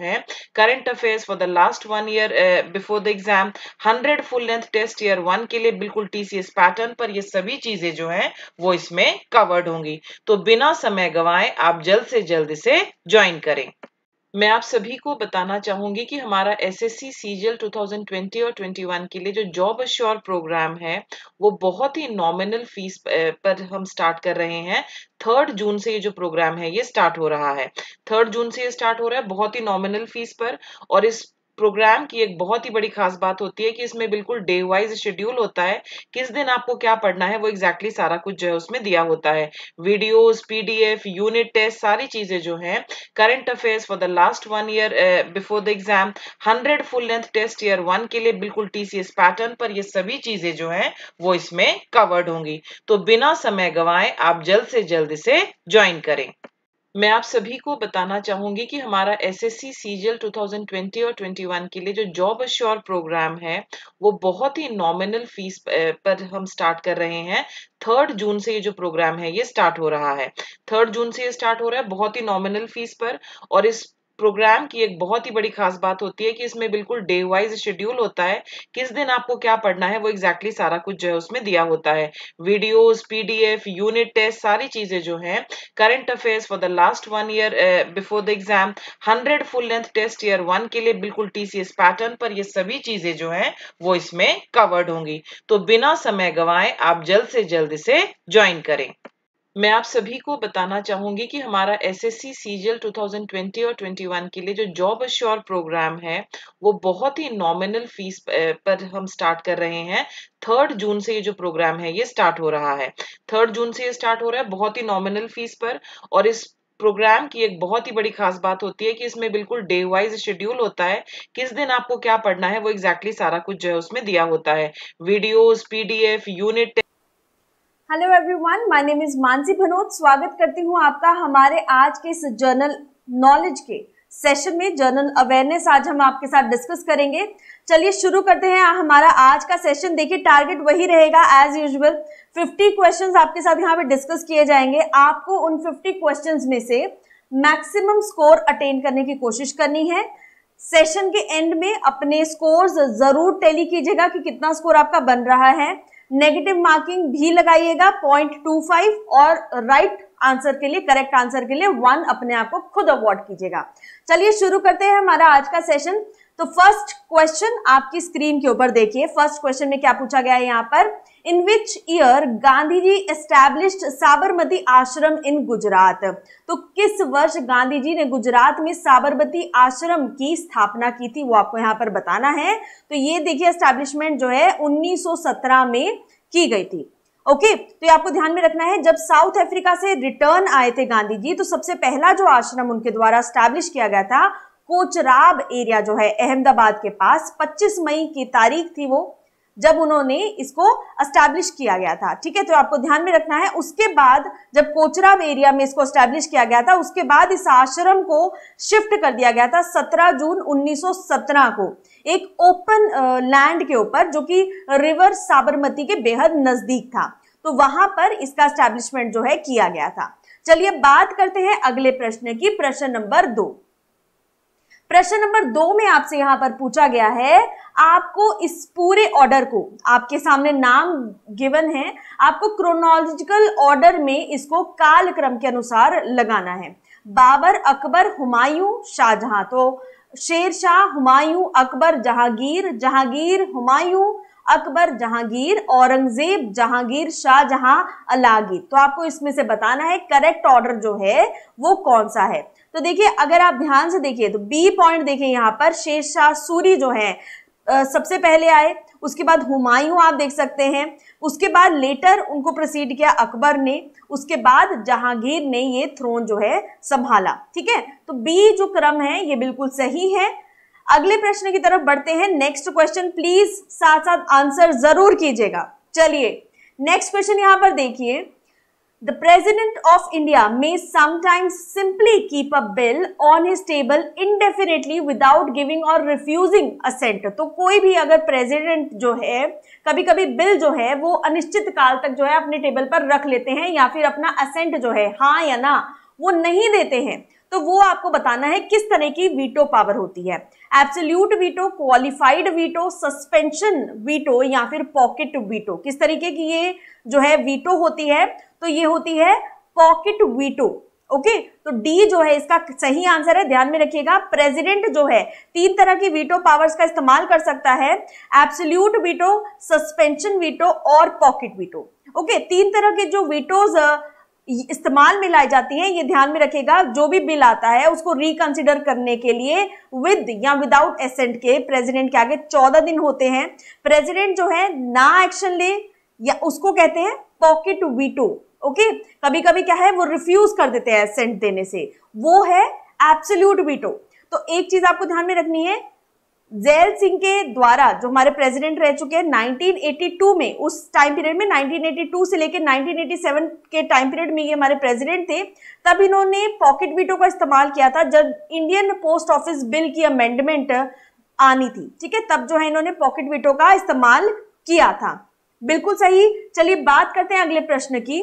है current affairs for the last one year before the exam hundred full length test year one के लिए बिल्कुल TCS pattern पर ये सभी चीजें जो है वो इसमें कवर्ड होंगी तो बिना समय गवाए आप जल्द से जल्द इसे ज्वाइन करें मैं आप सभी को बताना चाहूंगी कि हमारा S S C CGL two और 21 के लिए जो जॉब अश्योर प्रोग्राम है वो बहुत ही नॉमिनल फीस पर हम स्टार्ट कर रहे हैं थर्ड जून से ये जो प्रोग्राम है ये स्टार्ट हो रहा है थर्ड जून से ये स्टार्ट हो रहा है बहुत ही नॉमिनल फीस पर और इस प्रोग्राम की एक बहुत ही बड़ी खास बात होती है कि इसमें बिल्कुल डे वाइज शेड्यूल होता है किस दिन आपको क्या पढ़ना है वो एग्जैक्टली exactly सारा कुछ जो है उसमें दिया होता है वीडियोस पीडीएफ यूनिट टेस्ट सारी चीजें जो हैं current affairs for the last one year before the exam hundred full length test year one के लिए बिल्कुल टीसीएस पैटर्न पर यह सभी चीजें जो है वो इसमें कवर्ड होंगी तो बिना समय गवाए आप जल्द से जल्द इसे ज्वाइन करें मैं आप सभी को बताना चाहूंगी कि हमारा S S C CGL two thousand twenty और ट्वेंटी वन के लिए जो जॉब अश्योर प्रोग्राम है वो बहुत ही नॉमिनल फीस पर हम स्टार्ट कर रहे हैं थर्ड जून से ये जो प्रोग्राम है ये स्टार्ट हो रहा है थर्ड जून से ये स्टार्ट हो रहा है बहुत ही नॉमिनल फीस पर और इस प्रोग्राम की एक बहुत ही बड़ी खास बात होती है कि इसमें बिल्कुल डे वाइज शेड्यूल होता है किस दिन आपको क्या पढ़ना है वो एग्जैक्टली exactly सारा कुछ जो है उसमें दिया होता है वीडियोस पीडीएफ यूनिट टेस्ट सारी चीजें जो है current affairs for the last one year before the exam hundred full length test year one के लिए बिल्कुल टीसीएस पैटर्न पर ये सभी चीजें जो है वो इसमें कवर्ड होंगी तो बिना समय गवाए आप जल्द से जल्द इसे ज्वाइन करें मैं आप सभी को बताना चाहूंगी कि हमारा S S C CGL two और 21 के लिए जो जॉब अश्योर प्रोग्राम है वो बहुत ही नॉमिनल फीस पर हम स्टार्ट कर रहे हैं थर्ड जून से ये जो प्रोग्राम है ये स्टार्ट हो रहा है थर्ड जून से ये स्टार्ट हो रहा है बहुत ही नॉमिनल फीस पर और इस प्रोग्राम की एक बहुत ही बड़ी खास बात होती है कि इसमें बिल्कुल डे वाइज शेड्यूल होता है किस दिन आपको क्या पढ़ना है वो एग्जैक्टली exactly सारा कुछ जो है उसमें दिया होता है videos PDF unit hello everyone my name is Mansi Bhanot स्वागत करती हूँ आपका हमारे आज के इस जर्नल नॉलेज के सेशन में जर्नल अवेयरनेस आज हम आपके साथ डिस्कस करेंगे चलिए शुरू करते हैं हमारा आज का सेशन देखिए टारगेट वही रहेगा एज यूजुअल 50 क्वेश्चंस आपके साथ यहाँ पे डिस्कस किए जाएंगे आपको उन 50 क्वेश्चंस में से मैक्सिमम स्कोर अटेन करने की कोशिश करनी है सेशन के एंड में अपने स्कोर्स जरूर टेली कीजिएगा कि कितना स्कोर आपका बन रहा है नेगेटिव मार्किंग भी लगाइएगा पॉइंट टू फाइव और राइट right आंसर के लिए करेक्ट आंसर के लिए वन अपने आप को खुद अवॉर्ड कीजिएगा चलिए शुरू करते हैं हमारा आज का सेशन तो फर्स्ट क्वेश्चन आपकी स्क्रीन के ऊपर देखिए फर्स्ट क्वेश्चन में क्या पूछा गया है यहाँ पर in which year Gandhi ji established Sabarmati Ashram in Gujarat तो किस वर्ष गांधी जी ने गुजरात में साबरमती आश्रम की स्थापना की थी वो आपको यहाँ पर बताना है तो ये देखिए एस्टैब्लिशमेंट जो है 1917 में की गई थी ओके okay, तो ये आपको ध्यान में रखना है जब साउथ अफ्रीका से रिटर्न आए थे गांधी जी तो सबसे पहला जो आश्रम उनके द्वारा स्टैब्लिश किया गया था कोचराब एरिया जो है अहमदाबाद के पास 25 मई की तारीख थी वो जब उन्होंने इसको अस्टैब्लिश किया गया था ठीक है तो आपको ध्यान में रखना है उसके बाद जब कोचरा एरिया में इसको एस्टैब्लिश किया गया था उसके बाद इस आश्रम को शिफ्ट कर दिया गया था 17 जून 1917 को एक ओपन लैंड के ऊपर जो कि रिवर साबरमती के बेहद नजदीक था तो वहां पर इसका स्टैब्लिशमेंट जो है किया गया था चलिए बात करते हैं अगले प्रश्न की प्रश्न नंबर दो प्रश्न नंबर दो में आपसे यहां पर पूछा गया है आपको इस पूरे ऑर्डर को आपके सामने नाम गिवन है आपको क्रोनोलॉजिकल ऑर्डर में इसको कालक्रम के अनुसार लगाना है बाबर अकबर हुमायूं शाहजहां तो शेर शाह हुमायूं अकबर जहांगीर जहांगीर हुमायूं अकबर जहांगीर औरंगजेब जहांगीर शाहजहां अलागीर तो आपको इसमें से बताना है करेक्ट ऑर्डर जो है वो कौन सा है तो देखिए अगर आप ध्यान से देखिए तो बी पॉइंट देखिए यहाँ पर शेरशाह सूरी जो है सबसे पहले आए उसके बाद हुमायूं आप देख सकते हैं उसके बाद लेटर उनको प्रोसीड किया अकबर ने उसके बाद जहांगीर ने ये थ्रोन जो है संभाला ठीक है तो बी जो क्रम है ये बिल्कुल सही है अगले प्रश्न की तरफ बढ़ते हैं नेक्स्ट क्वेश्चन प्लीज साथ साथ आंसर जरूर कीजिएगा चलिए नेक्स्ट क्वेश्चन यहाँ पर देखिए The President of India may sometimes simply keep a bill on his table indefinitely without giving or refusing assent. तो कोई भी अगर President जो है कभी कभी बिल जो है वो अनिश्चित काल तक जो है अपने टेबल पर रख लेते हैं या फिर अपना असेंट जो है हाँ या ना वो नहीं देते हैं तो वो आपको बताना है किस तरह की वीटो पावर होती है absolute veto qualified veto suspension veto या फिर पॉकेट वीटो किस तरीके की ये जो है वीटो होती है तो ये होती है पॉकेट वीटो ओके तो डी जो है इसका सही आंसर है ध्यान में रखिएगा प्रेसिडेंट जो है तीन तरह की वीटो पावर्स का इस्तेमाल कर सकता है एब्सोल्यूट वीटो सस्पेंशन वीटो और पॉकेट वीटो ओके तीन तरह के जो वीटोज इस्तेमाल में लाई जाती हैं ये ध्यान में रखिएगा जो भी बिल आता है उसको रिकंसिडर करने के लिए विद या विदाउट एसेंट के प्रेजिडेंट के आगे चौदह दिन होते हैं प्रेजिडेंट जो है ना एक्शन ले या उसको कहते हैं पॉकेट वीटो ओके कभी कभी क्या है वो रिफ्यूज कर देते हैं सेंट देने से वो है एप्सोल्यूट वीटो तो एक चीज आपको ध्यान में रखनी है जैल सिंह के द्वारा जो हमारे प्रेसिडेंट रह चुके हैं 1982 में उस टाइम पीरियड में 1982 से लेकर 1987 के टाइम पीरियड में ये हमारे प्रेसिडेंट थे तब इन्होंने पॉकेट वीटो का इस्तेमाल किया था जब इंडियन पोस्ट ऑफिस बिल की अमेंडमेंट आनी थी ठीक है तब जो है इन्होंने पॉकेट वीटो का इस्तेमाल किया था बिल्कुल सही चलिए बात करते हैं अगले प्रश्न की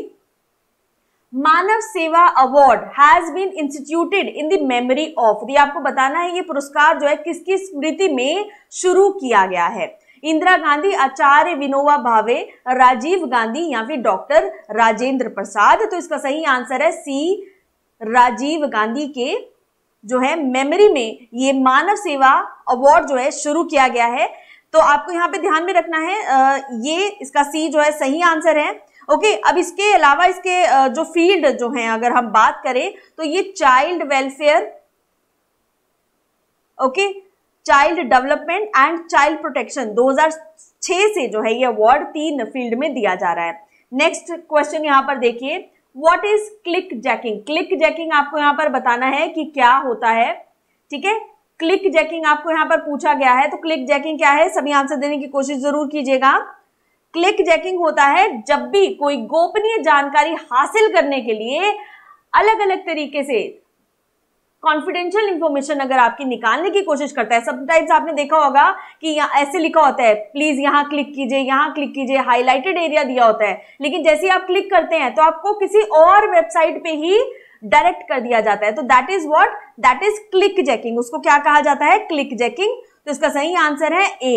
Manav Seva award has been instituted in the memory of ये आपको बताना है ये पुरस्कार जो है किसकी स्मृति में शुरू किया गया है इंदिरा गांधी आचार्य विनोबा भावे राजीव गांधी या फिर डॉक्टर राजेंद्र प्रसाद तो इसका सही आंसर है सी राजीव गांधी के जो है मेमोरी में ये मानव सेवा अवार्ड जो है शुरू किया गया है तो आपको यहाँ पे ध्यान में रखना है ये इसका सी जो है सही आंसर है ओके अब इसके अलावा इसके जो फील्ड जो हैं अगर हम बात करें तो ये child welfare okay child development and child protection 2006 से जो है ये अवार्ड तीन फील्ड में दिया जा रहा है नेक्स्ट क्वेश्चन यहां पर देखिए what is clickjacking clickjacking आपको यहाँ पर बताना है कि क्या होता है ठीक है क्लिक जैकिंग आपको यहाँ पर पूछा गया है तो क्लिक जैकिंग क्या है सभी आंसर देने की कोशिश जरूर कीजिएगा क्लिक जैकिंग होता है जब भी कोई गोपनीय जानकारी हासिल करने के लिए अलग अलग तरीके से कॉन्फिडेंशियल इंफॉर्मेशन अगर आपकी निकालने की कोशिश करता है टाइप्स आपने देखा होगा कि यहाँ ऐसे लिखा होता है प्लीज यहाँ क्लिक कीजिए यहाँ क्लिक कीजिए हाईलाइटेड एरिया दिया होता है लेकिन जैसे आप क्लिक करते हैं तो आपको किसी और वेबसाइट पे ही डायरेक्ट कर दिया जाता है तो that is what that is clickjacking उसको क्या कहा जाता है क्लिक जैकिंग तो इसका सही आंसर है ए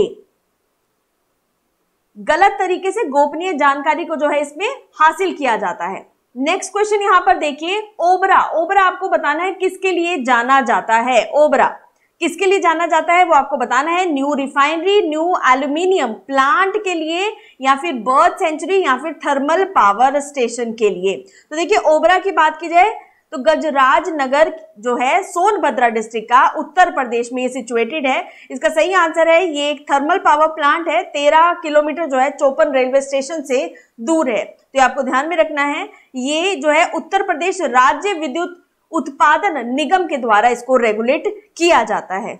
गलत तरीके से गोपनीय जानकारी को जो है इसमें हासिल किया जाता है नेक्स्ट क्वेश्चन यहां पर देखिए ओबरा ओबरा आपको बताना है किसके लिए जाना जाता है ओबरा किसके लिए जाना जाता है वो आपको बताना है new refinery new aluminium plant के लिए या फिर बर्थ सेंचुरी या फिर थर्मल पावर स्टेशन के लिए तो देखिए ओबरा की बात की जाए तो गजराज नगर जो है सोनभद्रा डिस्ट्रिक्ट का उत्तर प्रदेश में ये सिचुएटेड है इसका सही आंसर है ये एक थर्मल पावर प्लांट है तेरह किलोमीटर जो है चौपन रेलवे स्टेशन से दूर है तो ये आपको ध्यान में रखना है ये जो है उत्तर प्रदेश राज्य विद्युत उत्पादन निगम के द्वारा इसको रेगुलेट किया जाता है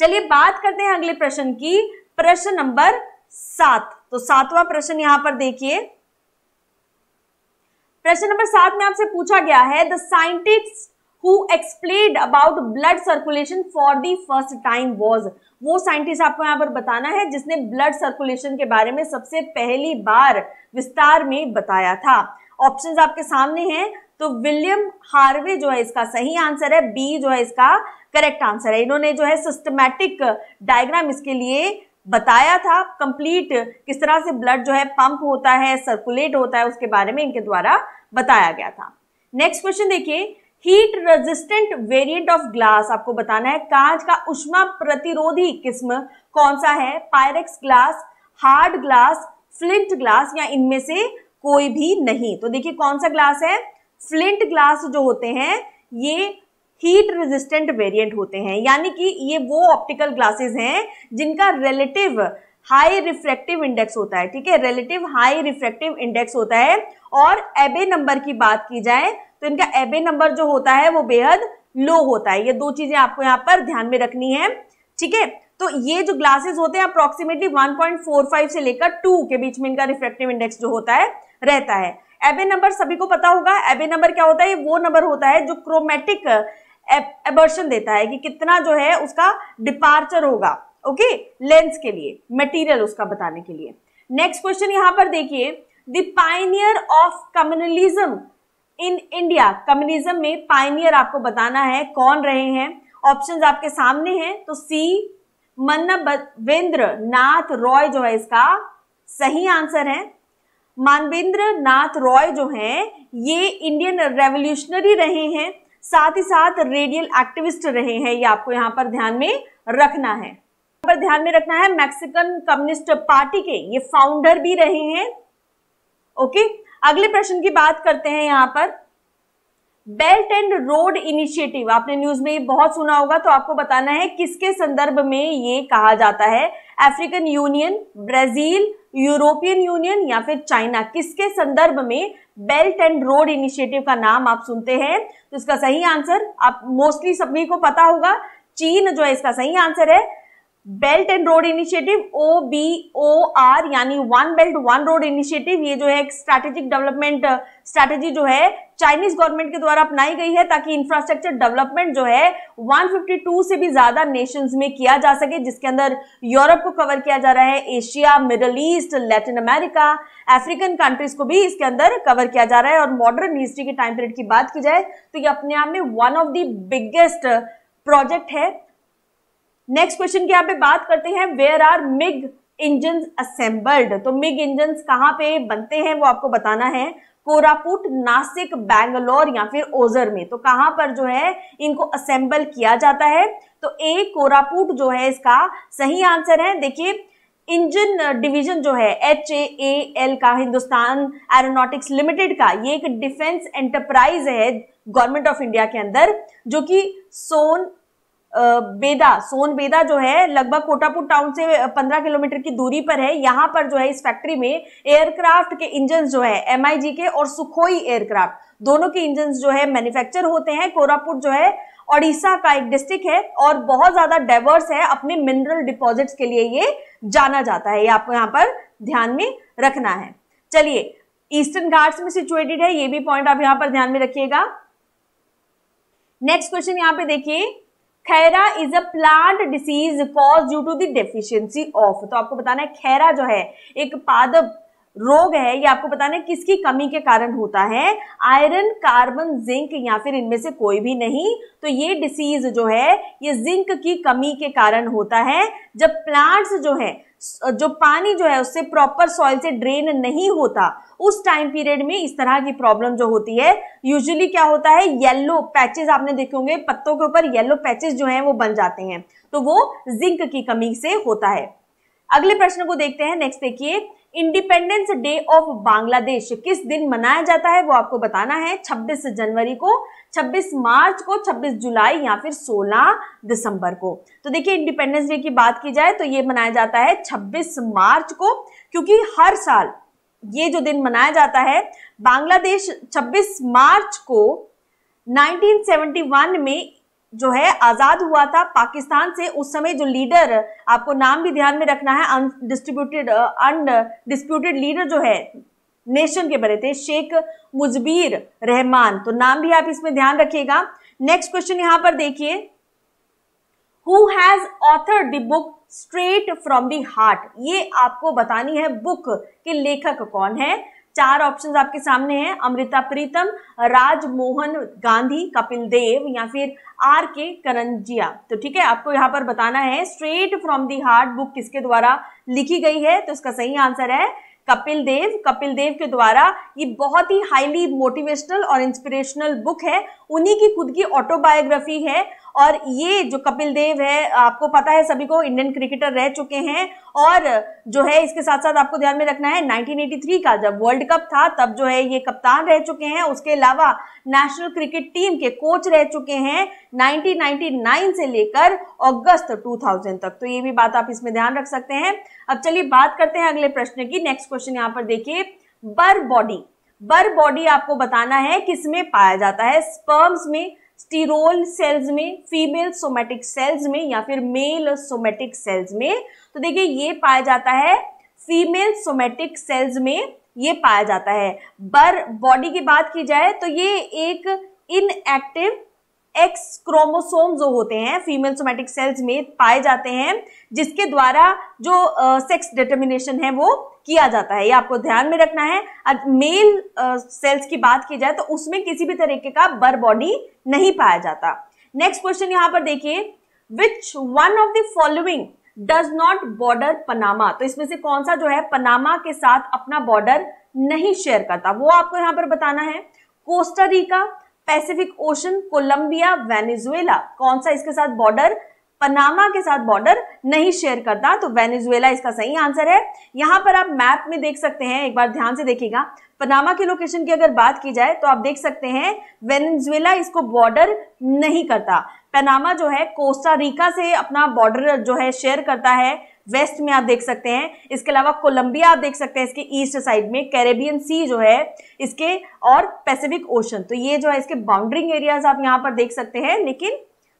चलिए बात करते हैं अगले प्रश्न की प्रश्न नंबर सात तो सातवां प्रश्न यहां पर देखिए प्रश्न नंबर सात में आपसे पूछा गया है the scientist who explained about blood circulation for the first time was वो साइंटिस्ट आपको यहाँ पर बताना है जिसने ब्लड सर्कुलेशन के बारे में सबसे पहली बार विस्तार में बताया था ऑप्शंस आपके सामने हैं तो विलियम हार्वे जो है इसका सही आंसर है बी जो है इसका करेक्ट आंसर है इन्होंने जो है सिस्टमैटिक डायग्राम इसके लिए बताया था कंप्लीट किस तरह से ब्लड जो है पंप होता है सर्कुलेट होता है उसके बारे में इनके द्वारा बताया गया था नेक्स्ट क्वेश्चन देखिए heat resistant variant of glass आपको बताना है कांच का उष्मा प्रतिरोधी किस्म कौन सा है Pyrex glass hard glass flint glass या इनमें से कोई भी नहीं तो देखिए कौन सा ग्लास है फ्लिंट ग्लास जो होते हैं ये हीट रेजिस्टेंट वेरिएंट होते हैं यानी कि ये वो ऑप्टिकल ग्लासेस हैं जिनका रिलेटिव हाई रिफ्रैक्टिव इंडेक्स होता है ठीक है रिलेटिव हाई रिफ्रैक्टिव इंडेक्स होता है और एबे नंबर की बात की जाए तो इनका एबे नंबर जो होता है वो बेहद लो होता है ये दो चीजें आपको यहाँ पर ध्यान में रखनी है ठीक है तो ये जो ग्लासेस होते हैं अप्रोक्सीमेटली 1.45 से लेकर 2 के बीच में इनका रिफ्रेक्टिव इंडेक्स जो होता है रहता है एबे नंबर सभी को पता होगा एबे नंबर क्या होता है वो नंबर होता है जो क्रोमेटिक एबर्शन देता है कि कितना जो है उसका डिपार्चर होगा ओके लेंस के लिए मटेरियल उसका बताने के लिए नेक्स्ट क्वेश्चन यहां पर देखिए the pioneer of communalism in India communism में पाइनियर आपको बताना है कौन रहे हैं ऑप्शंस आपके सामने हैं तो सी मनबेंद्र नाथ रॉय जो है इसका सही आंसर है मानवेंद्र नाथ रॉय जो हैं ये इंडियन रेवोल्यूशनरी रहे हैं साथ ही साथ रेडियल एक्टिविस्ट रहे हैं ये आपको यहाँ पर ध्यान में रखना है पर ध्यान में रखना है मैक्सिकन कम्युनिस्ट पार्टी के ये फाउंडर भी रहे हैं ओके अगले प्रश्न की बात करते हैं यहां पर बेल्ट एंड रोड इनिशिएटिव आपने न्यूज में ये बहुत सुना होगा तो आपको बताना है किसके संदर्भ में ये कहा जाता है African union Brazil European union या फिर चाइना किसके संदर्भ में बेल्ट एंड रोड इनिशिएटिव का नाम आप सुनते हैं तो इसका सही आंसर आप मोस्टली सभी को पता होगा चीन जो है इसका सही आंसर है belt and road initiative O B O R यानी one belt one road initiative ये जो है एक स्ट्रैटेजिक डेवलपमेंट स्ट्रैटेजी जो है चाइनीज गवर्नमेंट के द्वारा अपनाई गई है ताकि इंफ्रास्ट्रक्चर डेवलपमेंट जो है 152 से भी ज्यादा नेशंस में किया जा सके जिसके अंदर यूरोप को कवर किया जा रहा है Asia middle east Latin America African countries को भी इसके अंदर कवर किया जा रहा है और मॉडर्न हिस्ट्री के टाइम पीरियड की बात की जाए तो ये अपने आप में one of the biggest project है नेक्स्ट क्वेश्चन की यहाँ पे बात करते हैं where are MiG engine assembled तो मिग इंजन कहाँ पे बनते हैं वो आपको बताना है कोरापुट नासिक बैंगलोर या फिर ओजर में तो कहाँ पर जो है इनको असेंबल किया जाता है तो ए कोरापुट जो है इसका सही आंसर है देखिए इंजन डिवीजन जो है एच ए एल का हिंदुस्तान एरोनॉटिक्स लिमिटेड का ये एक डिफेंस एंटरप्राइज है गवर्नमेंट ऑफ इंडिया के अंदर जो कि सोन बेदा सोन बेदा जो है लगभग कोटापुर टाउन से 15 किलोमीटर की दूरी पर है यहां पर जो है इस फैक्ट्री में एयरक्राफ्ट के इंजन जो है एम के और सुखोई एयरक्राफ्ट दोनों के इंजन जो है मैन्युफैक्चर होते हैं कोरापुट जो है ओडिशा का एक डिस्ट्रिक्ट है और बहुत ज्यादा डाइवर्स है अपने मिनरल डिपॉजिट्स के लिए ये जाना जाता है ये आपको यहाँ पर ध्यान में रखना है चलिए ईस्टर्न घाट्स में सिचुएटेड है ये भी पॉइंट आप यहाँ पर ध्यान में रखिएगा नेक्स्ट क्वेश्चन यहाँ पे देखिए Khaira is a plant disease cause due to the deficiency of तो आपको बताना है खैरा जो है एक पादप रोग है ये आपको बताना है किसकी कमी के कारण होता है आयरन कार्बन जिंक या फिर इनमें से कोई भी नहीं तो ये डिसीज जो है ये जिंक की कमी के कारण होता है जब प्लांट्स जो है जो पानी जो है उससे प्रॉपर सॉइल से ड्रेन नहीं होता उस टाइम पीरियड में इस तरह की प्रॉब्लम जो होती है यूजुअली क्या होता है येलो पैचेस आपने देखे होंगे पत्तों के ऊपर येलो पैचेस जो हैं वो बन जाते हैं तो वो जिंक की कमी से होता है अगले प्रश्न को देखते हैं नेक्स्ट देखिए इंडिपेंडेंस डे ऑफ बांग्लादेश किस दिन मनाया जाता है वो आपको बताना है 26 जनवरी को 26 मार्च को 26 जुलाई या फिर 16 दिसंबर को तो देखिए इंडिपेंडेंस डे की बात की जाए तो ये मनाया जाता है 26 मार्च को क्योंकि हर साल ये जो दिन मनाया जाता है बांग्लादेश 26 मार्च को 1971 में जो है आजाद हुआ था पाकिस्तान से उस समय जो लीडर आपको नाम भी ध्यान में रखना है अनडिस्ट्रीब्यूटेड अनडिस्प्यूटेड लीडर जो है नेशन के बने थे शेख मुजबीर रहमान तो नाम भी आप इसमें ध्यान रखिएगा नेक्स्ट क्वेश्चन यहां पर देखिए who has author the book straight from the heart ये आपको बतानी है बुक के लेखक कौन है चार ऑप्शंस आपके सामने हैं अमृता प्रीतम राजमोहन गांधी कपिल देव या फिर आर के करंजिया तो ठीक है आपको यहाँ पर बताना है straight from the heart book किसके द्वारा लिखी गई है तो इसका सही आंसर है कपिल देव कपिल देव के द्वारा ये बहुत ही हाईली मोटिवेशनल और इंस्पिरेशनल बुक है उन्हीं की खुद की ऑटोबायोग्राफी है और ये जो कपिल देव है आपको पता है सभी को इंडियन क्रिकेटर रह चुके हैं और जो है इसके साथ साथ आपको ध्यान में रखना है 1983 का जब वर्ल्ड कप था तब जो है ये कप्तान रह चुके हैं उसके अलावा नेशनल क्रिकेट टीम के कोच रह चुके हैं 1999 से लेकर अगस्त 2000 तक तो ये भी बात आप इसमें ध्यान रख सकते हैं अब चलिए बात करते हैं अगले प्रश्न की नेक्स्ट क्वेश्चन यहाँ पर देखिए बर बॉडी बर बॉडी आपको बताना है किसमें पाया जाता है स्पर्म्स में स्टीरोल सेल्स में फीमेल सोमेटिक सेल्स में या फिर मेल सोमेटिक सेल्स में तो देखिए ये पाया जाता है फीमेल सोमेटिक सेल्स में ये पाया जाता है बर बॉडी की बात की जाए तो ये एक इनएक्टिव एक्स क्रोमोसोम जो होते हैं फीमेल सोमेटिक सेल्स में पाए जाते हैं जिसके द्वारा जो सेक्स uh, डिटर्मिनेशन है वो किया जाता है ये आपको ध्यान में रखना है अब मेल सेल्स uh, की बात की जाए तो उसमें किसी भी तरीके का बर बॉडी नहीं पाया जाता नेक्स्ट क्वेश्चन यहाँ पर देखिए which one of the following does not border Panama तो इसमें से कौन सा जो है पनामा के साथ अपना बॉर्डर नहीं शेयर करता वो आपको यहाँ पर बताना है Costa Rica Pacific ocean Colombia Venezuela कौन सा इसके साथ बॉर्डर पनामा के साथ बॉर्डर नहीं शेयर करता तो वेनेजुएला इसका सही आंसर है यहां पर आप मैप में देख सकते हैं एक बार ध्यान से देखिएगा पनामा की लोकेशन की अगर बात की जाए तो आप देख सकते हैं वेनेजुएला इसको बॉर्डर नहीं करता पनामा जो है कोस्टा रिका से अपना बॉर्डर जो है शेयर करता है वेस्ट में आप देख सकते हैं इसके अलावा कोलंबिया आप देख सकते हैं इसके ईस्ट साइड में कैरेबियन सी जो है इसके और पैसिफिक ओशन तो ये जो है इसके बाउंड्रिंग एरियाज आप यहाँ पर देख सकते हैं लेकिन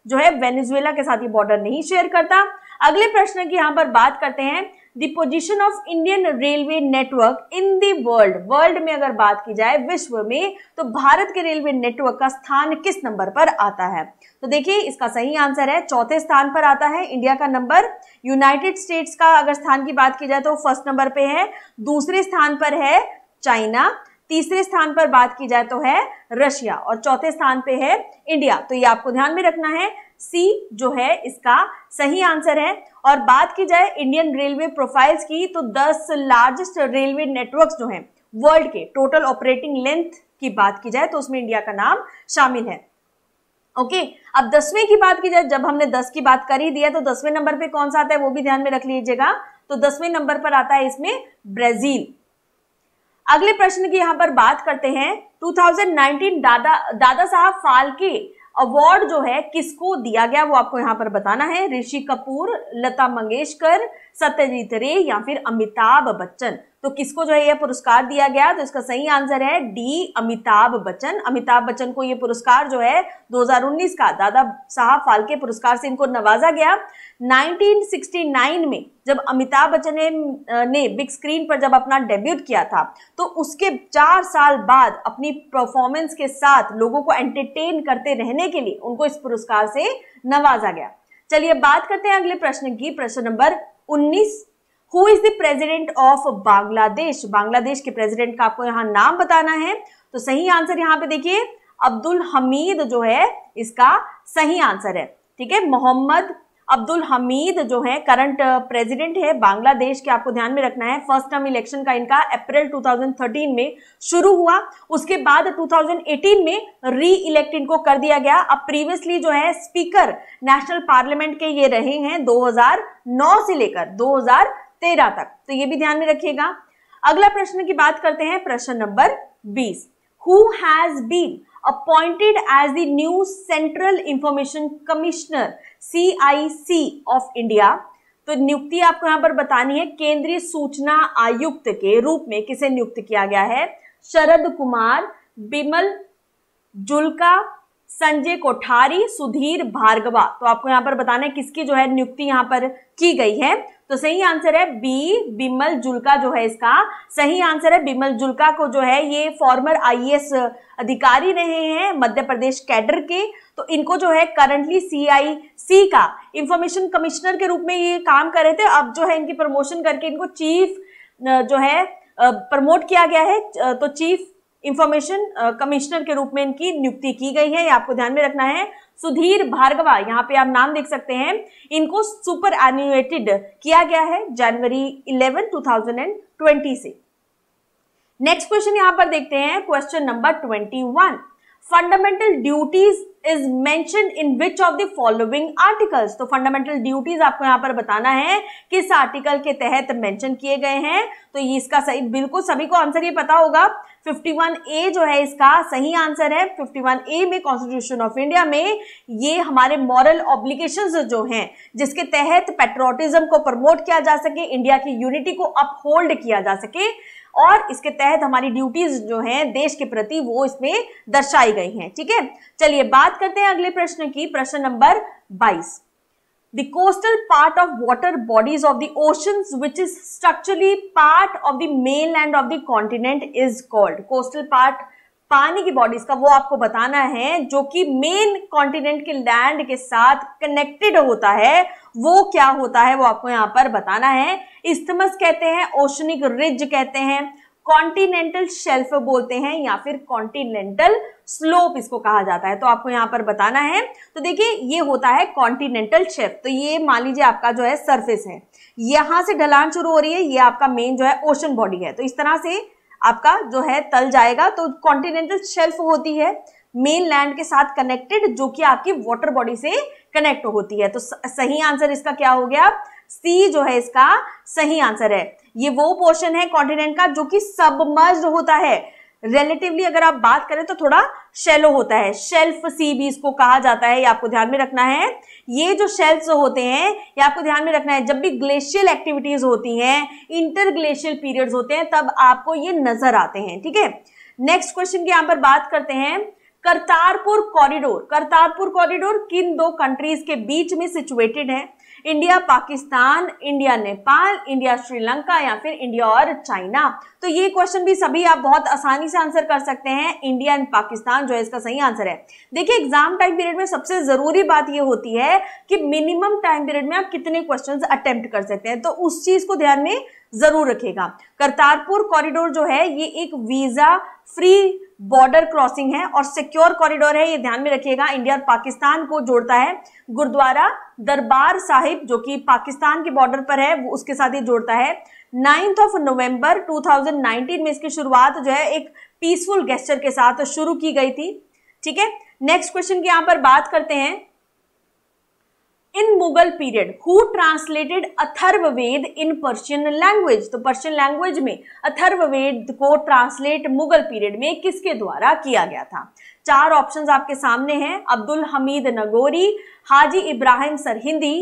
जो है वेनेजुएला के साथ ये बॉर्डर नहीं शेयर करता अगले प्रश्न की यहाँ पर बात करते हैं the position of Indian railway network in the world world में अगर बात की जाए विश्व में तो भारत के रेलवे नेटवर्क का स्थान किस नंबर पर आता है तो देखिए इसका सही आंसर है चौथे स्थान पर आता है इंडिया का नंबर यूनाइटेड स्टेट्स का अगर स्थान की बात की जाए तो फर्स्ट नंबर पे है दूसरे स्थान पर है चाइना तीसरे स्थान पर बात की जाए तो है रशिया और चौथे स्थान पे है इंडिया तो ये आपको ध्यान में रखना है सी जो है इसका सही आंसर है और बात की जाए इंडियन रेलवे प्रोफाइल्स की तो 10 लार्जेस्ट रेलवे नेटवर्क्स जो हैं वर्ल्ड के टोटल ऑपरेटिंग लेंथ की बात की जाए तो उसमें इंडिया का नाम शामिल है ओके अब दसवें की बात की जाए जब हमने दस की बात कर ही दिया तो दसवें नंबर पे कौन सा आता है वो भी ध्यान में रख लीजिएगा तो दसवें नंबर पर आता है इसमें ब्राजील अगले प्रश्न की यहाँ पर बात करते हैं 2019 दादा दादा साहब फालके अवार्ड जो है किसको दिया गया वो आपको यहाँ पर बताना है ऋषि कपूर लता मंगेशकर सत्यजीत रे या फिर अमिताभ बच्चन तो किसको जो है यह पुरस्कार दिया गया तो इसका सही आंसर है डी अमिताभ बच्चन अमिताभ बच्चन को यह पुरस्कार जो है 2019 का दादा साहब फालके पुरस्कार से इनको नवाजा गया 1969 में जब अमिताभ बच्चन ने ने बिग स्क्रीन पर जब अपना डेब्यूट किया था तो उसके चार साल बाद अपनी परफॉर्मेंस के साथ लोगों को एंटरटेन करते रहने के लिए उनको इस पुरस्कार से नवाजा गया चलिए बात करते हैं अगले प्रश्न की प्रश्न number 19 who is the president of Bangladesh Bangladesh के प्रेजिडेंट का आपको यहाँ नाम बताना है तो सही आंसर यहाँ पे देखिए अब्दुल हमीद जो है इसका सही आंसर है ठीक है मोहम्मद अब्दुल हमीद जो है करंट प्रेसिडेंट uh, है बांग्लादेश के आपको ध्यान में रखना है फर्स्ट टर्म इलेक्शन का इनका अप्रैल 2013 में शुरू हुआ उसके बाद 2018 में री इलेक्ट इनको कर दिया गया अब प्रीवियसली जो है स्पीकर नेशनल पार्लियामेंट के ये रहे हैं 2009 से लेकर तेरह तक तो ये भी ध्यान में रखिएगा अगला प्रश्न की बात करते हैं प्रश्न नंबर बीस who has been appointed as the new central information commissioner CIC of India तो नियुक्ति आपको यहां पर बतानी है केंद्रीय सूचना आयुक्त के रूप में किसे नियुक्त किया गया है शरद कुमार बिमल जुलका संजय कोठारी सुधीर भार्गवा तो आपको यहाँ पर बताना है किसकी जो है नियुक्ति यहाँ पर की गई है तो सही आंसर है बी बिमल जुल्का जो है इसका सही आंसर है बिमल जुल्का को जो है ये फॉर्मर आईएएस अधिकारी रहे हैं मध्य प्रदेश कैडर के तो इनको जो है करंटली सीआईसी का इंफॉर्मेशन कमिश्नर के रूप में ये काम कर रहे थे अब जो है इनकी प्रमोशन करके इनको चीफ जो है प्रमोट किया गया है तो चीफ इंफॉर्मेशन कमिश्नर uh, के रूप में इनकी नियुक्ति की गई है ये आपको ध्यान में रखना है सुधीर भार्गवा यहाँ पे आप नाम देख सकते हैं इनको सुपर एन्यूएटेड किया गया है जनवरी 11 2020 से नेक्स्ट क्वेश्चन यहाँ पर देखते हैं question number 21 fundamental duties is mention in which of the following articles तो फंडामेंटल ड्यूटीज आपको यहाँ पर बताना है किस आर्टिकल के तहत मेंशन किए गए हैं तो ये इसका सही बिल्कुल सभी को आंसर ये पता होगा 51 ए जो है इसका सही आंसर है 51 ए में कॉन्स्टिट्यूशन ऑफ इंडिया में ये हमारे मॉरल ऑब्लिगेशंस जो हैं जिसके तहत पेट्रोटिज्म को प्रमोट किया जा सके इंडिया की यूनिटी को अपहोल्ड किया जा सके और इसके तहत हमारी ड्यूटीज जो हैं देश के प्रति वो इसमें दर्शाई गई हैं ठीक है चलिए बात करते हैं अगले प्रश्न की प्रश्न नंबर बाईस the coastal part of water bodies of the oceans which is structurally part of the mainland of the continent is called coastal part पानी की बॉडीज का वो आपको बताना है जो कि मेन कॉन्टिनेंट के लैंड के साथ कनेक्टेड होता है वो क्या होता है वो आपको यहाँ पर बताना है इस्थमस कहते हैं ओशनिक रिज कहते हैं कॉन्टिनेंटल शेल्फ बोलते हैं या फिर कॉन्टिनेंटल स्लोप इसको कहा जाता है तो आपको यहाँ पर बताना है तो देखिए ये होता है कॉन्टिनेंटल शेल्फ तो ये मान लीजिए आपका जो है सरफेस है यहां से ढलान शुरू हो रही है ये आपका मेन जो है ओशन बॉडी है तो इस तरह से आपका जो है तल जाएगा तो कॉन्टिनेंटल शेल्फ होती है मेन लैंड के साथ कनेक्टेड जो कि आपकी वॉटर बॉडी से कनेक्ट होती है तो सही आंसर इसका क्या हो गया सी जो है इसका सही आंसर है ये वो पोर्शन है कॉन्टिनेंट का जो कि सबमर्ज होता है रिलेटिवली अगर आप बात करें तो थोड़ा शेलो होता है शेल्फ सी भी इसको कहा जाता है ये आपको ध्यान में रखना है ये जो शेल्फ होते हैं ये आपको ध्यान में रखना है जब भी ग्लेशियल एक्टिविटीज होती हैं इंटरग्लेशियल पीरियड्स होते हैं तब आपको ये नजर आते हैं ठीक है नेक्स्ट क्वेश्चन की यहाँ पर बात करते हैं करतारपुर कॉरिडोर करतारपुर कॉरिडोर किन दो कंट्रीज के बीच में सिचुएटेड है India Pakistan India Nepal India Sri या फिर इंडिया और चाइना तो ये क्वेश्चन भी सभी आप बहुत आसानी से आंसर कर सकते हैं इंडिया एंड पाकिस्तान जो है इसका सही आंसर है देखिए एग्जाम टाइम पीरियड में सबसे जरूरी बात यह होती है कि मिनिमम टाइम पीरियड में आप कितने क्वेश्चन अटेम्प्ट कर सकते हैं तो उस चीज को ध्यान में जरूर रखेगा करतारपुर कॉरिडोर जो है ये एक वीजा फ्री बॉर्डर क्रॉसिंग है और सिक्योर कॉरिडोर है ये ध्यान में रखिएगा इंडिया और पाकिस्तान को जोड़ता है गुरुद्वारा दरबार साहिब जो कि पाकिस्तान के बॉर्डर पर है वो उसके साथ ये जोड़ता है नाइन्थ ऑफ नवंबर 2019 में इसकी शुरुआत जो है एक पीसफुल गेस्टर के साथ शुरू की गई थी ठीक है नेक्स्ट क्वेश्चन की यहां पर बात करते हैं in Mughal period who translated Atharvaveda in Persian language तो पर्शियन लैंग्वेज में अथर्ववेद को ट्रांसलेट मुगल पीरियड में किसके द्वारा किया गया था चार ऑप्शंस आपके सामने हैं अब्दुल हमीद नगोरी हाजी इब्राहिम सरहिंदी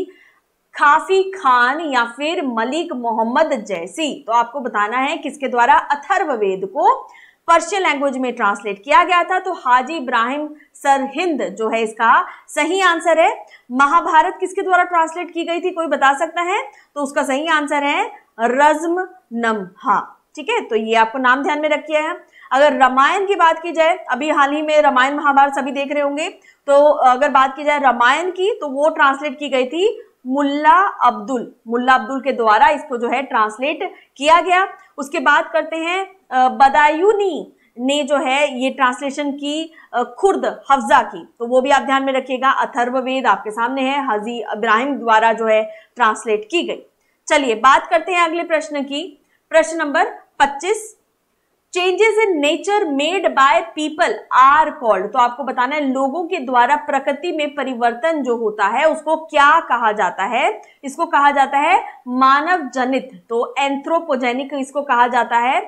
खाफी खान या फिर मलिक मोहम्मद जैसी तो आपको बताना है किसके द्वारा अथर्ववेद को पर्शियन लैंग्वेज में ट्रांसलेट किया गया था तो हाजी इब्राहिम सरहिंद जो है इसका सही आंसर है महाभारत किसके द्वारा ट्रांसलेट की गई थी कोई बता सकता है तो उसका सही आंसर है रज्म नमहा ठीक है तो ये आपको नाम ध्यान में रखिए है अगर रामायण की बात की जाए अभी हाल ही में रामायण महाभारत सभी देख रहे होंगे तो अगर बात की जाए रामायण की तो वो ट्रांसलेट की गई थी मुल्ला अब्दुल मुल्ला अब्दुल के द्वारा इसको जो है ट्रांसलेट किया गया उसके बाद करते हैं बदायूनी ने जो है ये ट्रांसलेशन की खुर्द हफ्जा की तो वो भी आप ध्यान में रखिएगा अथर्ववेद आपके सामने है हजी इब्राहिम द्वारा जो है ट्रांसलेट की गई चलिए बात करते हैं अगले प्रश्न की प्रश्न number changes in nature made by people are called तो आपको बताना है लोगों के द्वारा प्रकृति में परिवर्तन जो होता है उसको क्या कहा जाता है इसको कहा जाता है मानव जनित तो एंथ्रोपोजेनिक इसको कहा जाता है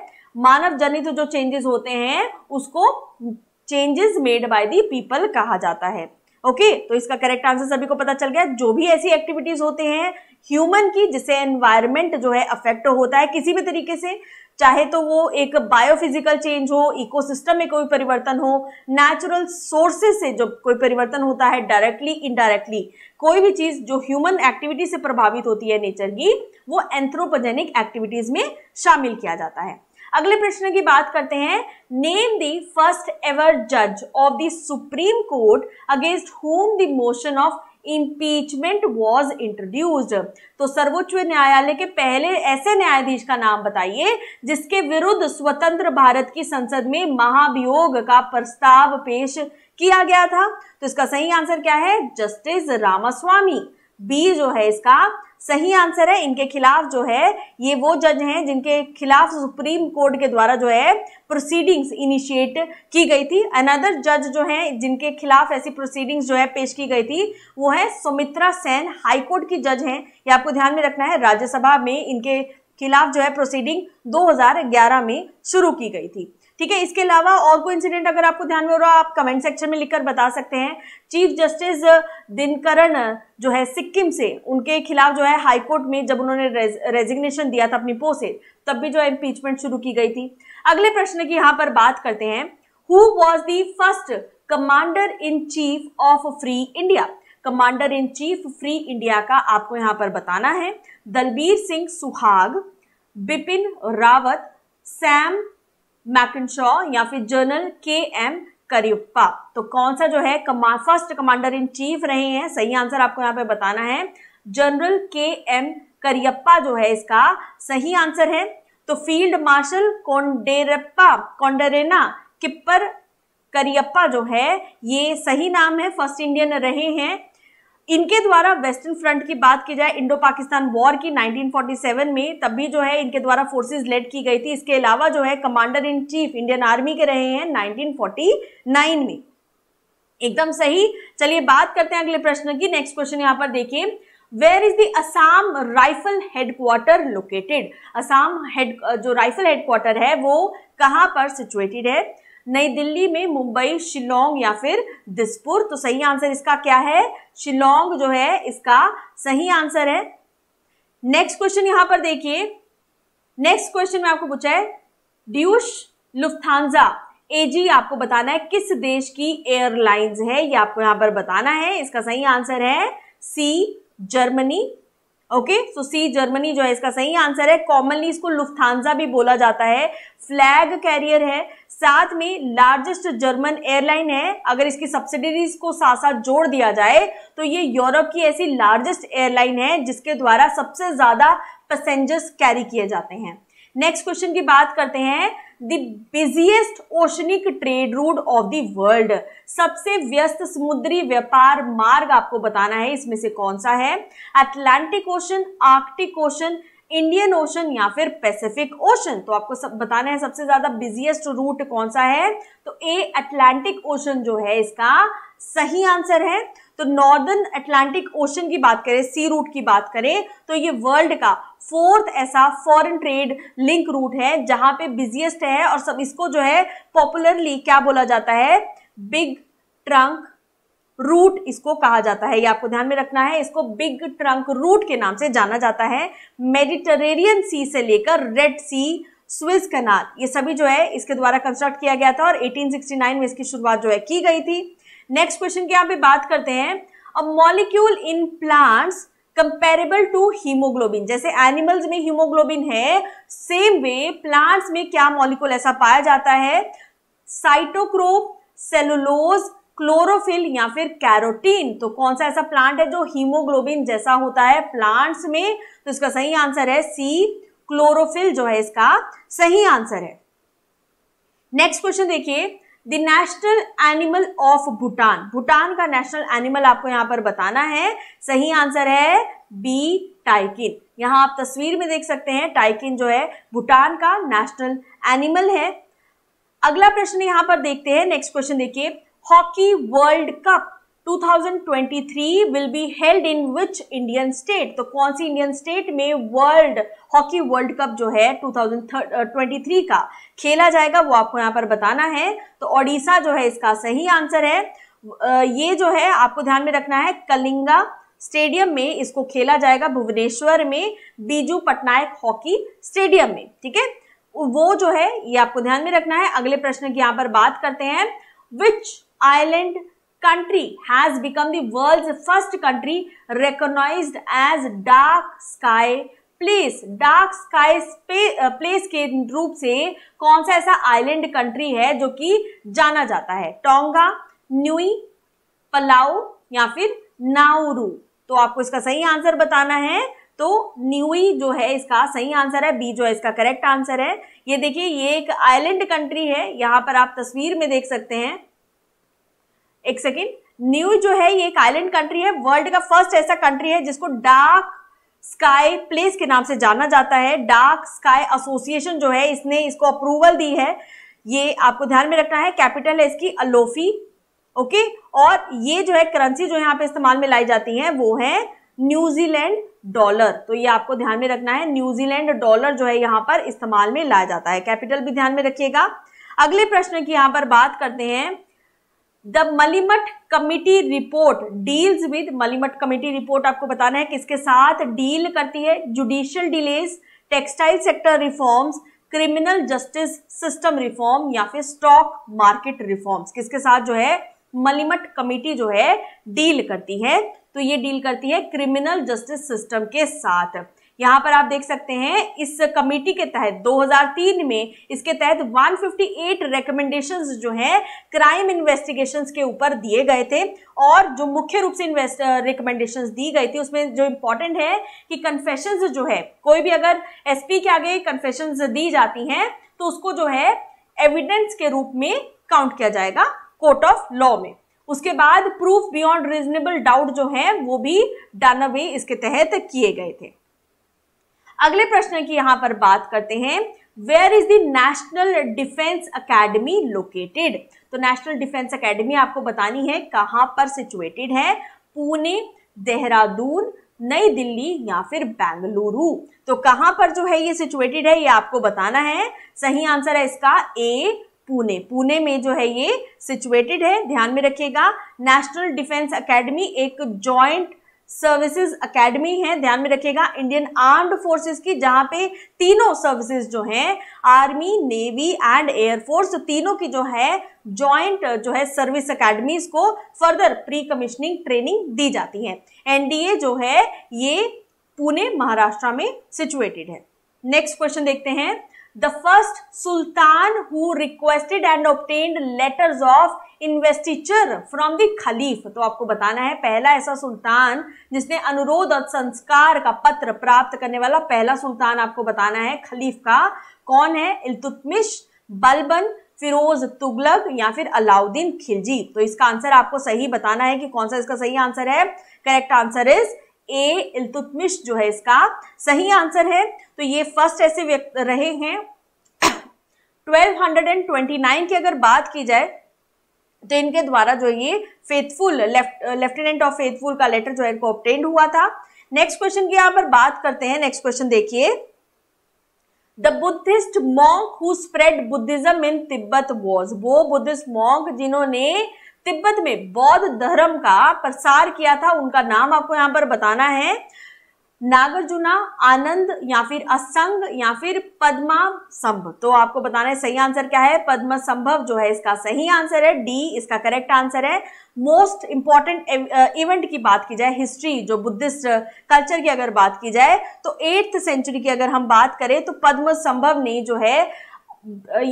मानव जनित जो चेंजेस होते हैं उसको changes made by the people कहा जाता है ओके okay, तो इसका करेक्ट आंसर सभी को पता चल गया जो भी ऐसी एक्टिविटीज होते हैं ह्यूमन की जिसे एनवायरमेंट जो है अफेक्ट होता है किसी भी तरीके से चाहे तो वो एक बायोफिजिकल चेंज हो इकोसिस्टम में कोई परिवर्तन हो नेचुरल सोर्सेज से जब कोई परिवर्तन होता है डायरेक्टली इनडायरेक्टली कोई भी चीज़ जो ह्यूमन एक्टिविटी से प्रभावित होती है नेचर की वो एंथ्रोपोजेनिक एक्टिविटीज में शामिल किया जाता है अगले प्रश्न की बात करते हैं नेम द फर्स्ट एवर जज of the supreme court against whom the motion of impeachment was introduced तो सर्वोच्च न्यायालय के पहले ऐसे न्यायाधीश का नाम बताइए जिसके विरुद्ध स्वतंत्र भारत की संसद में महाभियोग का प्रस्ताव पेश किया गया था तो इसका सही आंसर क्या है जस्टिस रामास्वामी बी जो है इसका सही आंसर है इनके खिलाफ जो है ये वो जज हैं जिनके खिलाफ सुप्रीम कोर्ट के द्वारा जो है प्रोसीडिंग्स इनिशिएट की गई थी अनदर जज जो हैं जिनके खिलाफ ऐसी प्रोसीडिंग्स जो है पेश की गई थी वो है सुमित्रा सेन हाई कोर्ट की जज हैं ये आपको ध्यान में रखना है राज्यसभा में इनके खिलाफ जो है प्रोसीडिंग 2011 में शुरू की गई थी ठीक है इसके अलावा और कोई इंसिडेंट अगर आपको ध्यान में हो रहा आप कमेंट सेक्शन में लिखकर बता सकते हैं चीफ जस्टिस दिनकरण जो है सिक्किम से उनके खिलाफ जो है हाईकोर्ट में जब उन्होंने रेजिग्नेशन दिया था अपनी पोस्ट से तब भी जो है इम्पीचमेंट शुरू की गई थी अगले प्रश्न की यहाँ पर बात करते हैं who was the first commander in chief of free India commander in chief free India का आपको यहाँ पर बताना है दलबीर सिंह सुहाग बिपिन रावत सैम मैकनशॉ या फिर जनरल के एम करियप्पा तो कौन सा जो है फर्स्ट कमांडर इन चीफ रहे हैं सही आंसर आपको यहाँ पे बताना है जनरल के एम करियप्पा जो है इसका सही आंसर है तो फील्ड मार्शल कोंडेरप्पा कोंडरेना किप्पर करियप्पा जो है ये सही नाम है फर्स्ट इंडियन रहे हैं इनके द्वारा वेस्टर्न फ्रंट की बात की जाए इंडो पाकिस्तान वॉर की 1947 में तब भी जो है इनके द्वारा फोर्सेस लेड की गई थी इसके अलावा जो है commander in chief Indian army के रहे हैं 1949 में एकदम सही चलिए बात करते हैं अगले प्रश्न की नेक्स्ट क्वेश्चन यहां पर देखिए where is the Assam rifle headquarter located Assam head जो राइफल हेडक्वार्टर है वो कहां पर सिचुएटेड है नई दिल्ली में मुंबई शिलोंग या फिर दिसपुर तो सही आंसर इसका क्या है शिलोंग जो है इसका सही आंसर है नेक्स्ट क्वेश्चन यहां पर देखिए नेक्स्ट क्वेश्चन में आपको पूछा है ड्यूश लुफ्थानजा एजी आपको बताना है किस देश की एयरलाइंस है ये आपको यहां पर बताना है इसका सही आंसर है C Germany okay so C Germany जो है इसका सही आंसर है कॉमनली इसको लुफ्थानजा भी बोला जाता है फ्लैग कैरियर है साथ में लार्जेस्ट जर्मन एयरलाइन है अगर इसकी सब्सिडरीज को साथ साथ जोड़ दिया जाए तो ये यूरोप की ऐसी लार्जेस्ट एयरलाइन है जिसके द्वारा सबसे ज्यादा पैसेंजर्स कैरी किए जाते हैं नेक्स्ट क्वेश्चन की बात करते हैं the busiest oceanic trade route of the world सबसे व्यस्त समुद्री व्यापार मार्ग आपको बताना है इसमें से कौन सा है Atlantic ocean Arctic ocean Indian ocean या फिर पैसिफिक ओशन तो आपको सब बताना है सबसे ज्यादा बिजिएस्ट रूट कौन सा है तो ए अटलांटिक ओशन जो है इसका सही आंसर है तो नॉर्दर्न अटलांटिक ओशन की बात करें सी रूट की बात करें तो ये वर्ल्ड का फोर्थ ऐसा फॉरेन ट्रेड लिंक रूट है जहां पे बिजिएस्ट है और सब इसको जो है पॉपुलरली क्या बोला जाता है बिग ट्रंक रूट इसको कहा जाता है ये आपको ध्यान में रखना है इसको बिग ट्रंक रूट के नाम से जाना जाता है मेडिटरेनियन सी से लेकर रेड सी स्विस कनाल ये सभी जो है इसके द्वारा कंस्ट्रक्ट किया गया था और 1869 में इसकी शुरुआत जो है की गई थी नेक्स्ट क्वेश्चन की यहाँ पे बात करते हैं a molecule in plants comparable to haemoglobin जैसे एनिमल्स में हीमोग्लोबिन है सेम वे प्लांट्स में क्या मॉलिक्यूल ऐसा पाया जाता है साइटोक्रोप सेलुलोज क्लोरोफिल या फिर कैरोटीन तो कौन सा ऐसा प्लांट है जो हीमोग्लोबिन जैसा होता है प्लांट्स में तो इसका सही आंसर है सी क्लोरोफिल जो है इसका सही आंसर है नेक्स्ट क्वेश्चन देखिए the national animal of Bhutan Bhutan का नेशनल एनिमल आपको यहाँ पर बताना है सही आंसर है बी टाइकिन यहाँ आप तस्वीर में देख सकते हैं टाइकिन जो है भूटान का नेशनल एनिमल है अगला प्रश्न यहाँ पर देखते हैं नेक्स्ट क्वेश्चन देखिए hockey world cup 2023 will be held in which Indian state? तो कौन सी इंडियन स्टेट में वर्ल्ड हॉकी वर्ल्ड कप जो है 2023 का खेला जाएगा वो आपको यहाँ पर बताना है तो ओडिशा जो है इसका सही आंसर है ये जो है आपको ध्यान में रखना है कलिंगा स्टेडियम में इसको खेला जाएगा भुवनेश्वर में बीजू पटनायक हॉकी स्टेडियम में ठीक है वो जो है ये आपको ध्यान में रखना है अगले प्रश्न की यहाँ पर बात करते हैं which island country has become the world's first country recognized as dark sky place dark sky place के रूप से कौन सा ऐसा आइलैंड कंट्री है जो कि जाना जाता है टोंगा न्यूई पलाऊ या फिर नाउरू तो आपको इसका सही आंसर बताना है तो न्यूई जो है इसका सही आंसर है बी जो है इसका करेक्ट आंसर है ये देखिए ये एक आइलैंड कंट्री है यहाँ पर आप तस्वीर में देख सकते हैं एक सेकेंड न्यू जो है ये एक आइलैंड कंट्री है वर्ल्ड का फर्स्ट ऐसा कंट्री है जिसको डार्क स्काई प्लेस के नाम से जाना जाता है डार्क स्काई एसोसिएशन जो है इसने इसको अप्रूवल दी है ये आपको ध्यान में रखना है कैपिटल है इसकी अलोफी ओके और ये जो है करेंसी जो यहाँ पे इस्तेमाल में लाई जाती है वो है न्यूजीलैंड डॉलर तो ये आपको ध्यान में रखना है न्यूजीलैंड डॉलर जो है यहाँ पर इस्तेमाल में लाया जाता है कैपिटल भी ध्यान में रखिएगा अगले प्रश्न की यहाँ पर बात करते हैं the Malimath committee report deals with Malimath committee report आपको बताना है किसके साथ डील करती है judicial delays textile sector reforms criminal justice system reform या फिर स्टॉक मार्केट रिफॉर्म्स किसके साथ जो है मलिमट कमेटी जो है डील करती है तो ये डील करती है क्रिमिनल जस्टिस सिस्टम के साथ यहाँ पर आप देख सकते हैं इस कमेटी के तहत 2003 में इसके तहत 158 रिकमेंडेशंस जो हैं क्राइम इन्वेस्टिगेशंस के ऊपर दिए गए थे और जो मुख्य रूप से इन्वेस्ट रिकमेंडेशंस दी गई थी उसमें जो इम्पोर्टेंट है कि कन्फेशन जो है कोई भी अगर एस के आगे कन्फेशन दी जाती हैं तो उसको जो है एविडेंस के रूप में काउंट किया जाएगा कोर्ट ऑफ लॉ में उसके बाद प्रूफ बियॉन्ड रीजनेबल डाउट जो है वो भी डानावे इसके तहत किए गए थे अगले प्रश्न की यहाँ पर बात करते हैं where is the national defence academy located तो नेशनल डिफेंस अकेडमी आपको बतानी है कहाँ पर सिचुएटेड है पुणे देहरादून नई दिल्ली या फिर बेंगलुरु तो कहाँ पर जो है ये सिचुएटेड है ये आपको बताना है सही आंसर है इसका ए पुणे पुणे में जो है ये सिचुएटेड है ध्यान में रखिएगा नेशनल डिफेंस अकेडमी एक जॉइंट सर्विसेज एकेडमी है ध्यान में रखिएगा इंडियन आर्म्ड फोर्सेस की जहां पे तीनों सर्विसेज जो हैं आर्मी नेवी एंड एयरफोर्स तीनों की जो है जॉइंट जो है सर्विस अकेडमीज को फर्दर प्री कमिश्निंग ट्रेनिंग दी जाती है एनडीए जो है ये पुणे महाराष्ट्र में सिचुएटेड है नेक्स्ट क्वेश्चन देखते हैं the first sultan who requested and obtained letters of investiture from the खलीफ तो आपको बताना है पहला ऐसा सुल्तान जिसने अनुरोध और संस्कार का पत्र प्राप्त करने वाला पहला सुल्तान आपको बताना है खलीफ का कौन है इल्तुतमिश बलबन फिरोज तुगलक या फिर अलाउद्दीन खिलजी तो इसका आंसर आपको सही बताना है कि कौन सा इसका सही आंसर है correct answer is A Iltutmish जो है इसका सही आंसर है तो ये फर्स्ट ऐसे व्यक्त रहे हैं 1229 की अगर बात की जाए तो इनके द्वारा जो ये फेथफुल लेफ्टिनेंट ऑफ फेथफुल का लेटर जो है इनको ऑप्टेंड हुआ था नेक्स्ट क्वेश्चन की यहां पर बात करते हैं नेक्स्ट क्वेश्चन देखिए the Buddhist monk who spread Buddhism in Tibet was वो बुद्धिस्ट मॉन्क जिन्होंने तिब्बत में बौद्ध धर्म का प्रसार किया था उनका नाम आपको यहां पर बताना है नागार्जुना आनंद या फिर असंग या फिर पद्मा संभ तो आपको बताना है सही आंसर क्या है पद्म संभव जो है इसका सही आंसर है डी इसका करेक्ट आंसर है मोस्ट इंपॉर्टेंट इवेंट की बात की जाए हिस्ट्री जो बुद्धिस्ट कल्चर की अगर बात की जाए तो एट्थ सेंचुरी की अगर हम बात करें तो पद्म संभव ने जो है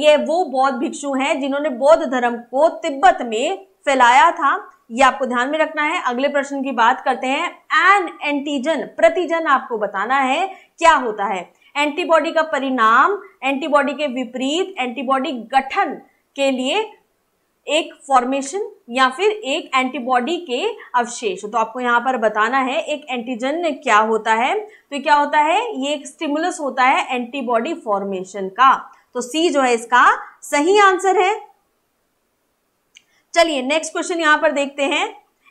ये वो बौद्ध भिक्षु हैं जिन्होंने बौद्ध धर्म को तिब्बत में फैलाया था ये आपको ध्यान में रखना है अगले प्रश्न की बात करते हैं एन एंटीजन प्रतिजन आपको बताना है क्या होता है एंटीबॉडी का परिणाम एंटीबॉडी के विपरीत एंटीबॉडी गठन के लिए एक फॉर्मेशन या फिर एक एंटीबॉडी के अवशेष तो आपको यहाँ पर बताना है एक एंटीजन क्या होता है तो क्या होता है ये एक स्टिमुलस होता है एंटीबॉडी फॉर्मेशन का तो सी जो है इसका सही आंसर है चलिए नेक्स्ट क्वेश्चन यहां पर देखते हैं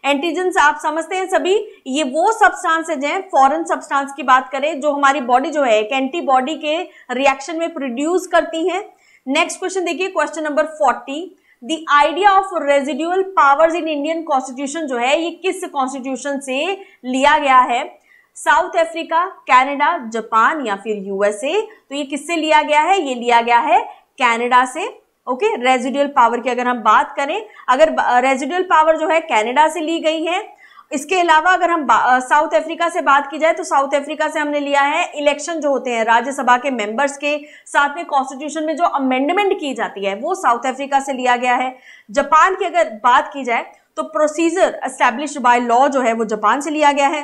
एंटीजन आप समझते हैं सभी ये वो सब्सटेंस है जैसे फॉरेन सब्सटेंस की बात करें जो हमारी बॉडी जो है एक एंटीबॉडी के रिएक्शन में प्रोड्यूस करती है नेक्स्ट क्वेश्चन देखिए question number forty the idea of residual powers in Indian constitution जो है ये किस कॉन्स्टिट्यूशन से लिया गया है साउथ अफ्रीका कैनेडा जापान या फिर यूएसए तो ये किससे लिया गया है ये लिया गया है कैनेडा से ओके रेजिडुअल पावर की अगर हम बात करें अगर रेजिडुअल पावर जो है कैनेडा से ली गई है इसके अलावा अगर हम साउथ अफ्रीका से बात की जाए तो साउथ अफ्रीका से हमने लिया है इलेक्शन जो होते हैं राज्यसभा के मेंबर्स के साथ में कॉन्स्टिट्यूशन में जो अमेंडमेंट की जाती है वो साउथ अफ्रीका से लिया गया है जापान की अगर बात की जाए तो प्रोसीजर एस्टेब्लिश बाय लॉ जो है वो जापान से लिया गया है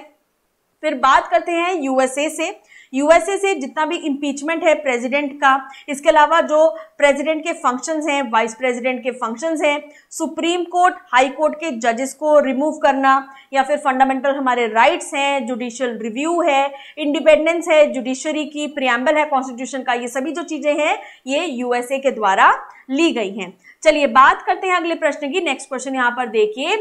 फिर बात करते हैं यूएसए से यूएसए से जितना भी इम्पीचमेंट है प्रेसिडेंट का इसके अलावा जो प्रेसिडेंट के फंक्शंस हैं वाइस प्रेसिडेंट के फंक्शंस हैं सुप्रीम कोर्ट हाई कोर्ट के जजेस को रिमूव करना या फिर फंडामेंटल हमारे राइट्स हैं जुडिशियल रिव्यू है इंडिपेंडेंस है जुडिशरी की प्रियम्बल है कॉन्स्टिट्यूशन का ये सभी जो चीज़ें हैं ये यूएसए के द्वारा ली गई हैं चलिए बात करते हैं अगले प्रश्न की नेक्स्ट क्वेश्चन यहाँ पर देखिए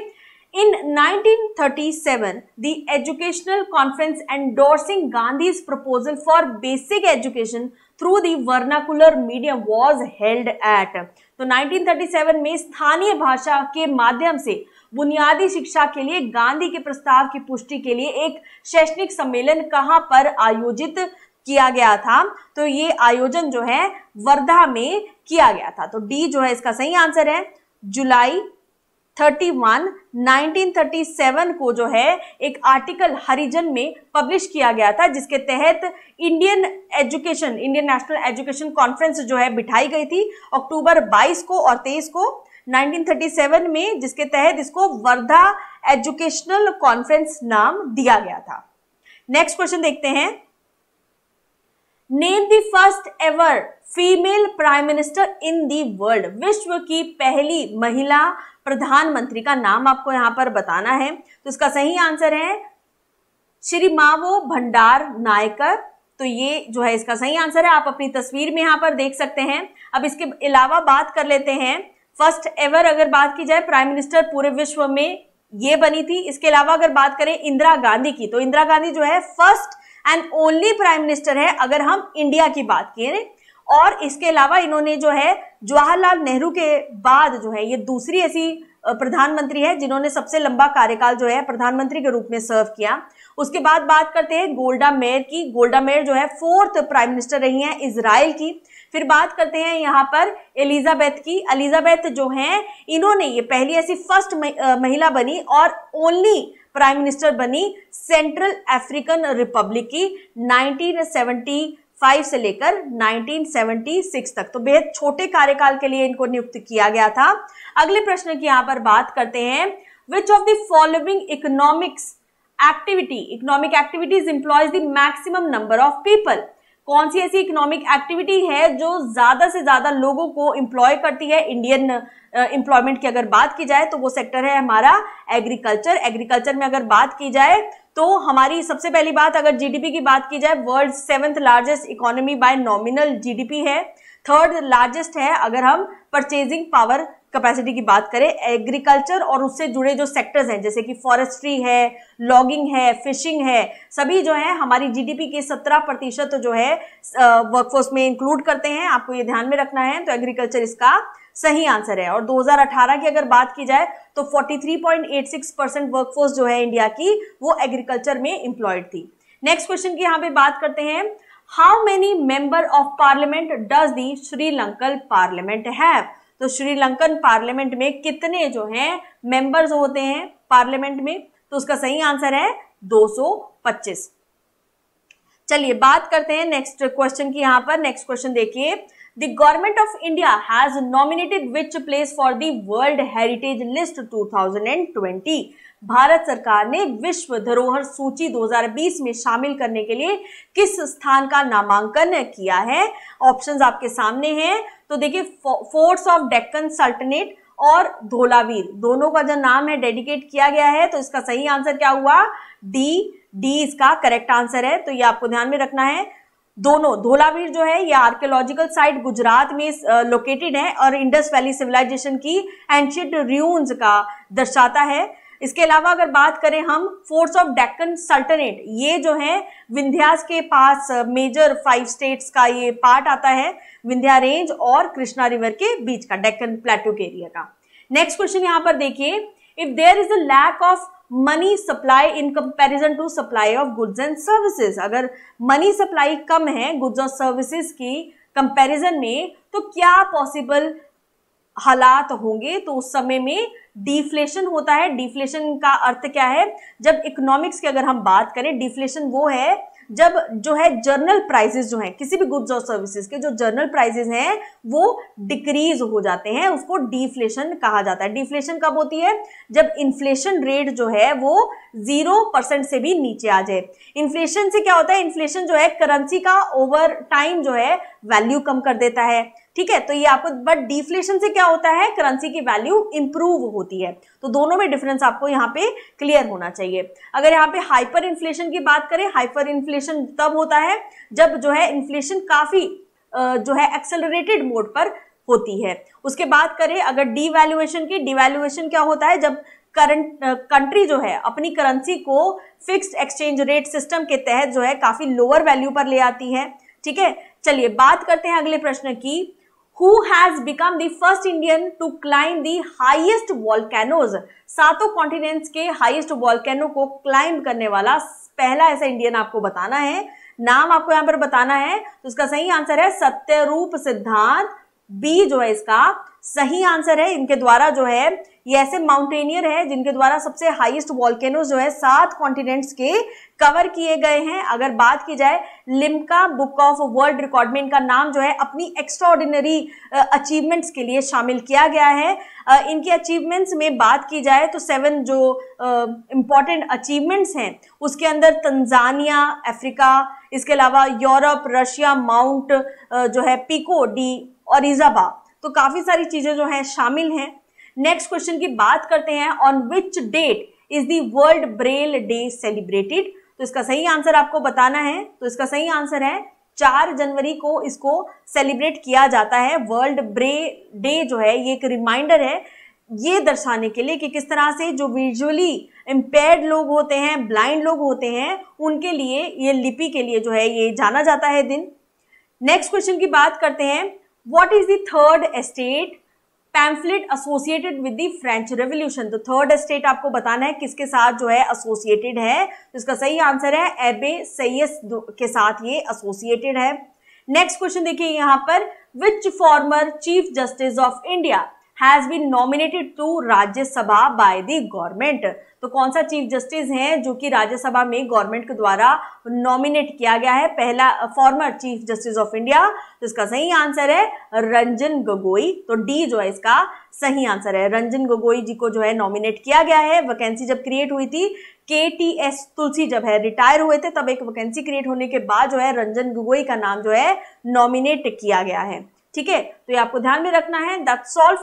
In 1937, the Educational Conference endorsing Gandhi's proposal for basic education through the vernacular medium was held at. तो 1937 में स्थानीय भाषा के माध्यम से बुनियादी शिक्षा के लिए गांधी के प्रस्ताव की पुष्टि के लिए एक शैक्षणिक सम्मेलन कहां पर आयोजित किया गया था तो ये आयोजन जो है वर्धा में किया गया था तो डी जो है इसका सही आंसर है जुलाई 31 1937 को जो है एक आर्टिकल हरिजन में पब्लिश किया गया था जिसके तहत Indian education Indian national education conference जो है बिठाई गई थी अक्टूबर 22 को और 23 को 1937 में जिसके तहत इसको वर्धा एजुकेशनल कॉन्फ्रेंस नाम दिया गया था नेक्स्ट क्वेश्चन देखते हैं name the first ever female prime minister in the world विश्व की पहली महिला प्रधानमंत्री का नाम आपको यहां पर बताना है तो इसका सही आंसर है श्री मावो भंडार नायकर तो ये जो है इसका सही आंसर है आप अपनी तस्वीर में यहां पर देख सकते हैं अब इसके अलावा बात कर लेते हैं फर्स्ट एवर अगर बात की जाए प्राइम मिनिस्टर पूरे विश्व में ये बनी थी इसके अलावा अगर बात करें इंदिरा गांधी की तो इंदिरा गांधी जो है first and only prime minister है अगर हम इंडिया की बात किए और इसके अलावा इन्होंने जो है जवाहरलाल नेहरू के बाद जो है ये दूसरी ऐसी प्रधानमंत्री है जिन्होंने सबसे लंबा कार्यकाल जो है प्रधानमंत्री के रूप में सर्व किया उसके बाद बात करते हैं गोल्डा मेयर की गोल्डा मेयर जो है फोर्थ प्राइम मिनिस्टर रही हैं इसराइल की फिर बात करते हैं यहाँ पर एलिजाबेथ की एलिजाबेथ जो हैं इन्होंने ये पहली ऐसी फर्स्ट महिला बनी और ओनली प्राइम मिनिस्टर बनी सेंट्रल अफ्रीकन रिपब्लिक की 1975 से लेकर 1976 तक तो बेहद छोटे कार्यकाल के लिए इनको नियुक्त किया गया था अगले प्रश्न की यहाँ पर बात करते हैं which of the following economics activity economic activities employs the maximum number of people कौन सी ऐसी इकोनॉमिक एक्टिविटी है जो ज़्यादा से ज़्यादा लोगों को एम्प्लॉय करती है इंडियन एम्प्लॉयमेंट uh, की अगर बात की जाए तो वो सेक्टर है हमारा एग्रीकल्चर एग्रीकल्चर में अगर बात की जाए तो हमारी सबसे पहली बात अगर जीडीपी की बात की जाए world seventh largest economy by nominal GDP है थर्ड लार्जेस्ट है अगर हम परचेजिंग पावर कैपेसिटी की बात करें एग्रीकल्चर और उससे जुड़े जो सेक्टर्स हैं जैसे कि फॉरेस्ट्री है लॉगिंग है फिशिंग है सभी जो है हमारी जीडीपी के 17 प्रतिशत जो है वर्कफोर्स में इंक्लूड करते हैं आपको ये ध्यान में रखना है तो एग्रीकल्चर इसका सही आंसर है और 2018 की अगर बात की जाए तो 43.86 परसेंट वर्कफोर्स जो है इंडिया की वो एग्रीकल्चर में इंप्लॉयड थी नेक्स्ट क्वेश्चन की यहाँ पे बात करते हैं how many member of parliament does the Sri Lankan parliament have तो श्रीलंकन पार्लियामेंट में कितने जो है मेंबर्स होते हैं पार्लियामेंट में तो उसका सही आंसर है 225 चलिए बात करते हैं नेक्स्ट क्वेश्चन की यहां पर नेक्स्ट क्वेश्चन देखिए the government of India has nominated which place for the world heritage list 2020 Bharat सरकार ने विश्व धरोहर सूची 2020 में शामिल करने के लिए किस स्थान का नामांकन किया है ऑप्शंस आपके सामने हैं तो देखिए फोर्ट्स ऑफ डेक्कन सल्टनेट और धोलावीर दोनों का जो नाम है डेडिकेट किया गया है तो इसका सही आंसर क्या हुआ डी डी इसका करेक्ट आंसर है तो ये आपको ध्यान में रखना है दोनों धोलावीर जो है ये आर्कियोलॉजिकल साइट गुजरात में लोकेटेड है और इंडस वैली सिविलाइजेशन की एंशियंट र्यून्स का दर्शाता है इसके अलावा अगर बात करें हम फोर्स ऑफ डेक्कन सल्टनेट ये जो है विंध्यास के पास मेजर फाइव स्टेट्स का ये पार्ट आता है विंध्या रेंज और कृष्णा रिवर के बीच का डेक्कन प्लेटो के एरिया का नेक्स्ट क्वेश्चन यहाँ पर देखिए if there is a lack of money supply in comparison to supply of goods and services अगर मनी सप्लाई कम है गुड्स और सर्विसेज की कंपैरिजन में तो क्या पॉसिबल हालात होंगे तो उस समय में डिफ्लेशन होता है डिफ्लेशन का अर्थ क्या है जब इकोनॉमिक्स की अगर हम बात करें डिफ्लेशन वो है जब जो है जर्नल प्राइजेस जो हैं किसी भी गुड्स और सर्विसेज के जो जर्नल प्राइजेस हैं वो डिक्रीज हो जाते हैं उसको डिफ्लेशन कहा जाता है डिफ्लेशन कब होती है जब इन्फ्लेशन रेट जो है वो जीरो परसेंट से भी नीचे आ जाए इन्फ्लेशन से क्या होता है इन्फ्लेशन जो है करेंसी का ओवर टाइम जो है वैल्यू कम कर देता है ठीक है तो ये आपको बट डिफ्लेशन से क्या होता है करेंसी की वैल्यू इंप्रूव होती है तो दोनों में डिफरेंस आपको यहाँ पे क्लियर होना चाहिए अगर यहाँ पे हाइपर इन्फ्लेशन की बात करें हाइपर इन्फ्लेशन तब होता है जब जो है इन्फ्लेशन काफी जो है एक्सेलरेटेड मोड पर होती है उसके बाद करें अगर डीवैल्यूएशन की डीवैल्यूएशन क्या होता है जब करंट कंट्री uh, जो है अपनी करेंसी को फिक्स्ड एक्सचेंज रेट सिस्टम के तहत जो है काफी लोअर वैल्यू पर ले आती है ठीक है चलिए बात करते हैं अगले प्रश्न की who has become the first Indian to climb the highest volcanoes सातों कॉन्टिनेंट्स के हाइएस्ट वॉल्केनो को क्लाइंब करने वाला पहला ऐसा इंडियन आपको बताना है नाम आपको यहां पर बताना है तो उसका सही आंसर है सत्यरूप सिद्धांत बी जो है इसका सही आंसर है इनके द्वारा जो है ये ऐसे माउंटेनियर है जिनके द्वारा सबसे हाईएस्ट वॉल्केनोज जो है सात कॉन्टिनेंट्स के कवर किए गए हैं अगर बात की जाए Limca book of world record में इनका नाम जो है अपनी एक्स्ट्रॉर्डिनरी अचीवमेंट्स के लिए शामिल किया गया है इनकी अचीवमेंट्स में बात की जाए तो सेवन जो इंपॉर्टेंट अचीवमेंट्स हैं उसके अंदर तंजानिया अफ्रीका इसके अलावा यूरोप रशिया माउंट जो है पीको डी और इजाबा तो काफ़ी सारी चीज़ें जो हैं शामिल हैं नेक्स्ट क्वेश्चन की बात करते हैं on which date is the world Braille day celebrated तो इसका सही आंसर आपको बताना है तो इसका सही आंसर है चार जनवरी को इसको सेलिब्रेट किया जाता है वर्ल्ड ब्रे डे जो है ये एक रिमाइंडर है ये दर्शाने के लिए कि किस तरह से जो विजुअली इम्पेयर्ड लोग होते हैं ब्लाइंड लोग होते हैं उनके लिए ये लिपि के लिए जो है ये जाना जाता है दिन नेक्स्ट क्वेश्चन की बात करते हैं what is the third estate pamphlet associated with the French revolution तो थर्ड एस्टेट आपको बताना है किसके साथ जो है एसोसिएटेड है तो इसका सही आंसर है एबे सैयस के साथ ये एसोसिएटेड है नेक्स्ट क्वेश्चन देखिए यहाँ पर which former chief justice of India has been nominated to Rajya Sabha by the government तो कौन सा चीफ जस्टिस है जो कि राज्यसभा में गवर्नमेंट के द्वारा नॉमिनेट किया गया है पहला former chief justice of India तो इसका सही आंसर है रंजन गोगोई तो डी जो है इसका सही आंसर है रंजन गोगोई जी को जो है नॉमिनेट किया गया है वैकेंसी जब क्रिएट हुई थी के टी एस तुलसी जब है रिटायर हुए थे तब एक वैकेंसी क्रिएट होने के बाद जो है रंजन गोगोई का नाम जो है नॉमिनेट किया गया है ठीक है तो ये आपको ध्यान में रखना है दैट्स ऑल